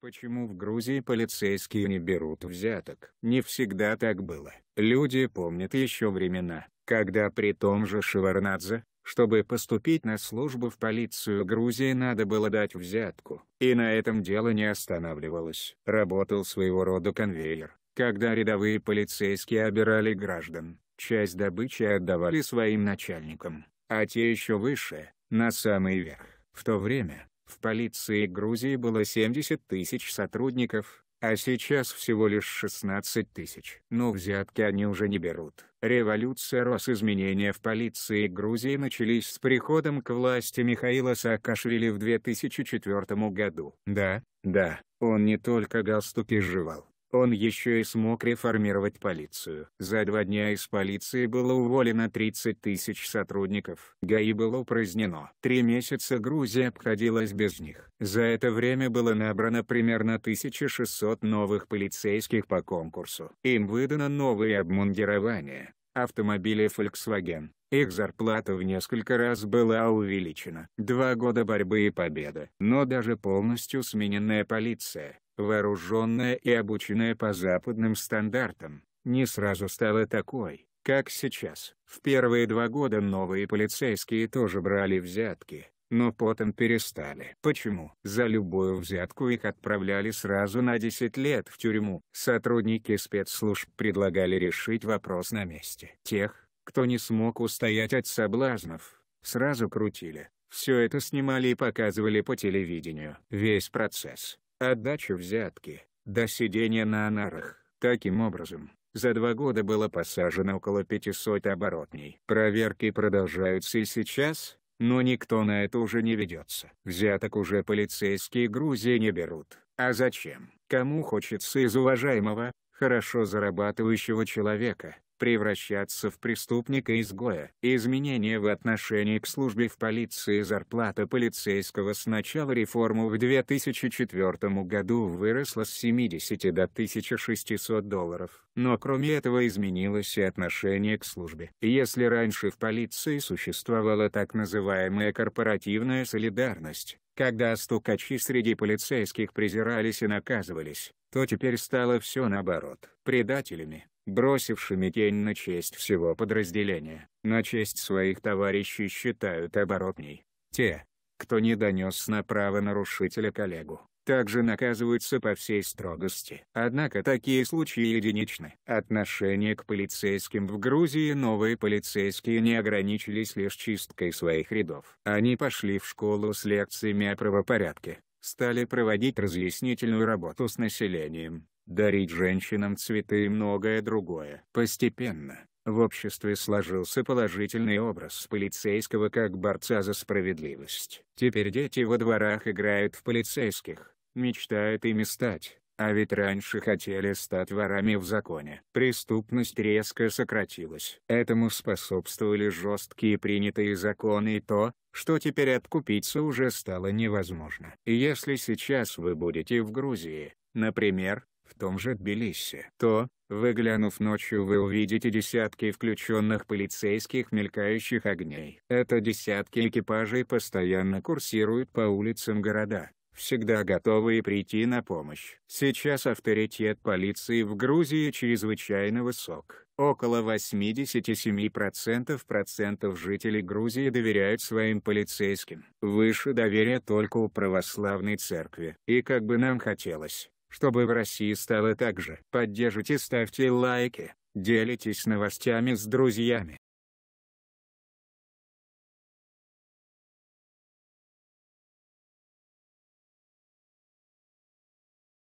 Почему в Грузии полицейские не берут взяток? Не всегда так было. Люди помнят еще времена, когда при том же Шеварнадзе, чтобы поступить на службу в полицию Грузии надо было дать взятку. И на этом дело не останавливалось. Работал своего рода конвейер, когда рядовые полицейские обирали граждан. Часть добычи отдавали своим начальникам, а те еще выше, на самый верх. В то время, в полиции Грузии было 70 тысяч сотрудников, а сейчас всего лишь 16 тысяч. Но взятки они уже не берут. Революция рос изменения в полиции Грузии начались с приходом к власти Михаила Саакашвили в 2004 году. Да, да, он не только галстуки жевал, он еще и смог реформировать полицию. За два дня из полиции было уволено 30 тысяч сотрудников. ГАИ было упразднено. Три месяца Грузия обходилась без них. За это время было набрано примерно 1600 новых полицейских по конкурсу. Им выдано новые обмундирования, автомобили Volkswagen. Их зарплата в несколько раз была увеличена. Два года борьбы и победа. Но даже полностью смененная полиция, вооруженная и обученная по западным стандартам, не сразу стала такой, как сейчас. В первые два года новые полицейские тоже брали взятки, но потом перестали. Почему? За любую взятку их отправляли сразу на 10 лет в тюрьму. Сотрудники спецслужб предлагали решить вопрос на месте. Тех, кто не смог устоять от соблазнов, сразу крутили. Все это снимали и показывали по телевидению. Весь процесс отдача взятки, до сидения на анарах. Таким образом, за два года было посажено около 500 оборотней. Проверки продолжаются и сейчас, но никто на это уже не ведется. Взяток уже полицейские Грузии не берут. А зачем? Кому хочется из уважаемого, хорошо зарабатывающего человека, превращаться в преступника-изгоя. Изменения в отношении к службе в полиции зарплата полицейского с начала реформы в 2004 году выросла с 70 до 1600 долларов. Но кроме этого изменилось и отношение к службе. Если раньше в полиции существовала так называемая корпоративная солидарность, когда стукачи среди полицейских презирались и наказывались, то теперь стало все наоборот. Предателями, бросившими тень на честь всего подразделения. На честь своих товарищей считают оборотней. Те, кто не донес на нарушителя коллегу, также наказываются по всей строгости. Однако такие случаи единичны. Отношение к полицейским в Грузии новые полицейские не ограничились лишь чисткой своих рядов. Они пошли в школу с лекциями о правопорядке, стали проводить разъяснительную работу с населением, дарить женщинам цветы и многое другое. Постепенно, в обществе сложился положительный образ полицейского как борца за справедливость. Теперь дети во дворах играют в полицейских, мечтают ими стать. А ведь раньше хотели стать ворами в законе. Преступность резко сократилась. Этому способствовали жесткие принятые законы и то, что теперь откупиться уже стало невозможно. Если сейчас вы будете в Грузии, например, в том же Тбилиси, то, выглянув ночью вы увидите десятки включенных полицейских мелькающих огней. Это десятки экипажей постоянно курсируют по улицам города, всегда готовые прийти на помощь. Сейчас авторитет полиции в Грузии чрезвычайно высок. Около 87% процентов жителей Грузии доверяют своим полицейским. Выше доверия только у православной церкви. И как бы нам хотелось, чтобы в России стало так же. Поддержите, ставьте лайки, делитесь новостями с друзьями.